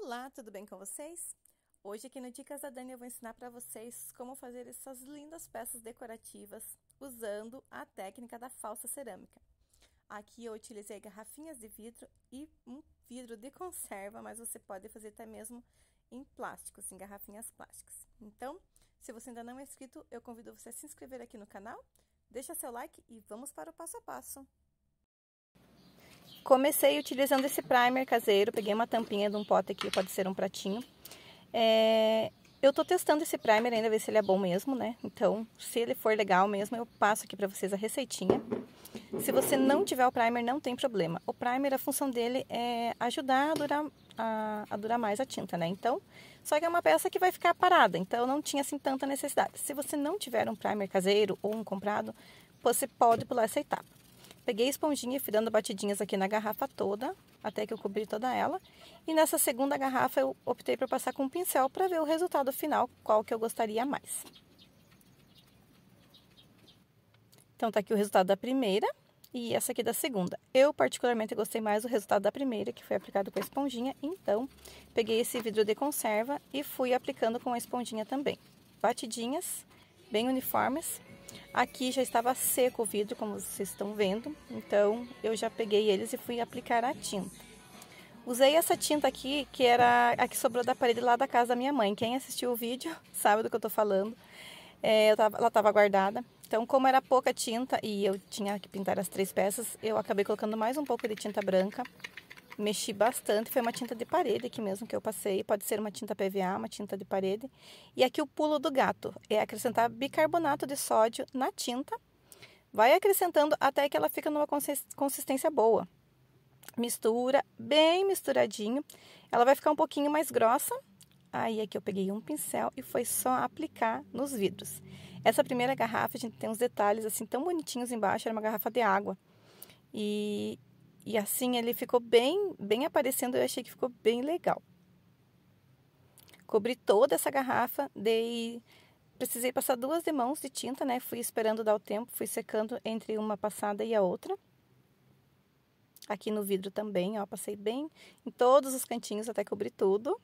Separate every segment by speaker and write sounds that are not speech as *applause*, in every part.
Speaker 1: Olá, tudo bem com vocês? Hoje aqui no Dicas da Dani eu vou ensinar para vocês como fazer essas lindas peças decorativas usando a técnica da falsa cerâmica. Aqui eu utilizei garrafinhas de vidro e um vidro de conserva, mas você pode fazer até mesmo em plásticos, em garrafinhas plásticas. Então, se você ainda não é inscrito, eu convido você a se inscrever aqui no canal, deixa seu like e vamos para o passo a passo. Comecei utilizando esse primer caseiro, peguei uma tampinha de um pote aqui, pode ser um pratinho. É, eu tô testando esse primer ainda, ver se ele é bom mesmo, né? Então, se ele for legal mesmo, eu passo aqui pra vocês a receitinha. Se você não tiver o primer, não tem problema. O primer, a função dele é ajudar a durar, a, a durar mais a tinta, né? Então, só que é uma peça que vai ficar parada, então não tinha assim tanta necessidade. Se você não tiver um primer caseiro ou um comprado, você pode pular essa etapa. Peguei a esponjinha e fui dando batidinhas aqui na garrafa toda, até que eu cobri toda ela. E nessa segunda garrafa eu optei por passar com um pincel para ver o resultado final, qual que eu gostaria mais. Então tá aqui o resultado da primeira e essa aqui da segunda. Eu particularmente gostei mais do resultado da primeira, que foi aplicado com a esponjinha. Então, peguei esse vidro de conserva e fui aplicando com a esponjinha também. Batidinhas, bem uniformes, Aqui já estava seco o vidro, como vocês estão vendo, então eu já peguei eles e fui aplicar a tinta. Usei essa tinta aqui, que era a que sobrou da parede lá da casa da minha mãe. Quem assistiu o vídeo *laughs* sabe do que eu tô falando. É, eu tava, ela estava guardada. Então, como era pouca tinta e eu tinha que pintar as três peças, eu acabei colocando mais um pouco de tinta branca mexi bastante. Foi uma tinta de parede aqui mesmo que eu passei. Pode ser uma tinta PVA, uma tinta de parede. E aqui o pulo do gato é acrescentar bicarbonato de sódio na tinta. Vai acrescentando até que ela fica numa consistência boa. Mistura bem misturadinho. Ela vai ficar um pouquinho mais grossa. Aí aqui eu peguei um pincel e foi só aplicar nos vidros. Essa primeira garrafa, a gente tem uns detalhes assim tão bonitinhos embaixo, era uma garrafa de água. E e assim ele ficou bem, bem aparecendo, eu achei que ficou bem legal. Cobri toda essa garrafa, dei precisei passar duas demãos de tinta, né? Fui esperando dar o tempo, fui secando entre uma passada e a outra. Aqui no vidro também, ó, passei bem em todos os cantinhos até cobrir tudo.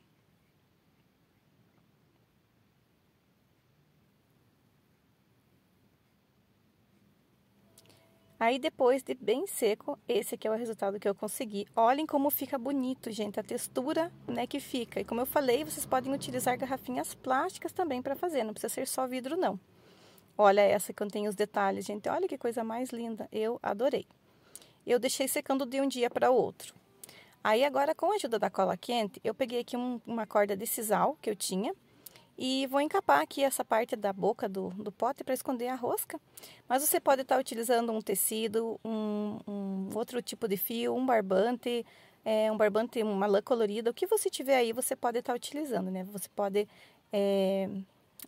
Speaker 1: Aí depois de bem seco, esse aqui é o resultado que eu consegui. Olhem como fica bonito, gente, a textura, né, que fica. E como eu falei, vocês podem utilizar garrafinhas plásticas também para fazer, não precisa ser só vidro não. Olha essa que eu tenho os detalhes, gente. Olha que coisa mais linda, eu adorei. Eu deixei secando de um dia para o outro. Aí agora com a ajuda da cola quente, eu peguei aqui um, uma corda de sisal que eu tinha e vou encapar aqui essa parte da boca do, do pote para esconder a rosca. Mas você pode estar tá utilizando um tecido, um, um outro tipo de fio, um barbante, é, um barbante, uma lã colorida, o que você tiver aí, você pode estar tá utilizando, né? Você pode é,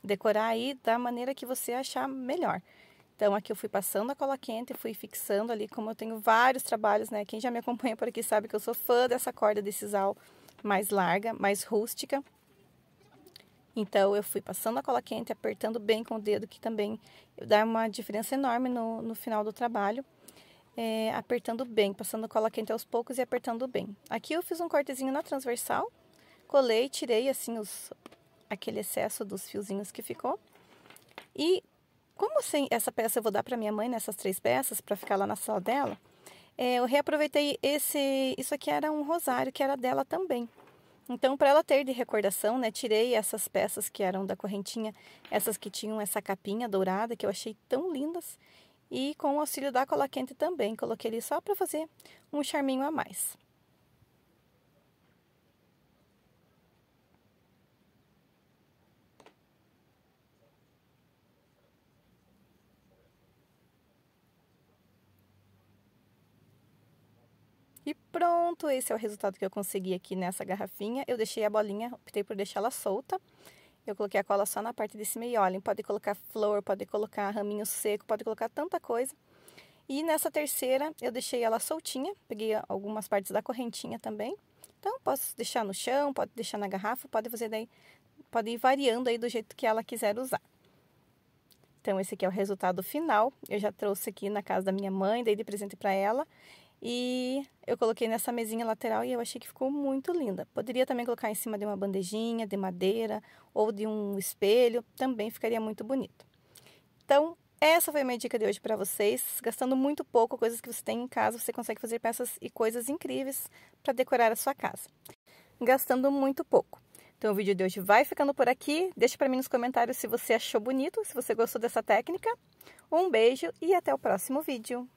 Speaker 1: decorar aí da maneira que você achar melhor. Então, aqui eu fui passando a cola quente, fui fixando ali, como eu tenho vários trabalhos, né? Quem já me acompanha por aqui sabe que eu sou fã dessa corda de sisal mais larga, mais rústica. Então eu fui passando a cola quente, apertando bem com o dedo, que também dá uma diferença enorme no, no final do trabalho. É, apertando bem, passando cola quente aos poucos e apertando bem. Aqui eu fiz um cortezinho na transversal, colei, tirei assim os, aquele excesso dos fiozinhos que ficou. E como assim, essa peça eu vou dar para minha mãe nessas três peças para ficar lá na sala dela, é, eu reaproveitei esse, isso aqui era um rosário que era dela também. Então, para ela ter de recordação, né, tirei essas peças que eram da correntinha, essas que tinham essa capinha dourada, que eu achei tão lindas, e com o auxílio da cola quente também, coloquei ali só para fazer um charminho a mais. E pronto, esse é o resultado que eu consegui aqui nessa garrafinha. Eu deixei a bolinha, optei por deixá-la solta. Eu coloquei a cola só na parte desse meio. Olhem, pode colocar flor, pode colocar raminho seco, pode colocar tanta coisa. E nessa terceira, eu deixei ela soltinha, peguei algumas partes da correntinha também. Então, posso deixar no chão, pode deixar na garrafa, pode fazer daí, pode ir variando aí do jeito que ela quiser usar. Então, esse aqui é o resultado final. Eu já trouxe aqui na casa da minha mãe, dei de presente para ela. E eu coloquei nessa mesinha lateral e eu achei que ficou muito linda. Poderia também colocar em cima de uma bandejinha de madeira ou de um espelho, também ficaria muito bonito. Então, essa foi a minha dica de hoje para vocês. Gastando muito pouco, coisas que você tem em casa, você consegue fazer peças e coisas incríveis para decorar a sua casa. Gastando muito pouco. Então o vídeo de hoje vai ficando por aqui. Deixa para mim nos comentários se você achou bonito, se você gostou dessa técnica. Um beijo e até o próximo vídeo.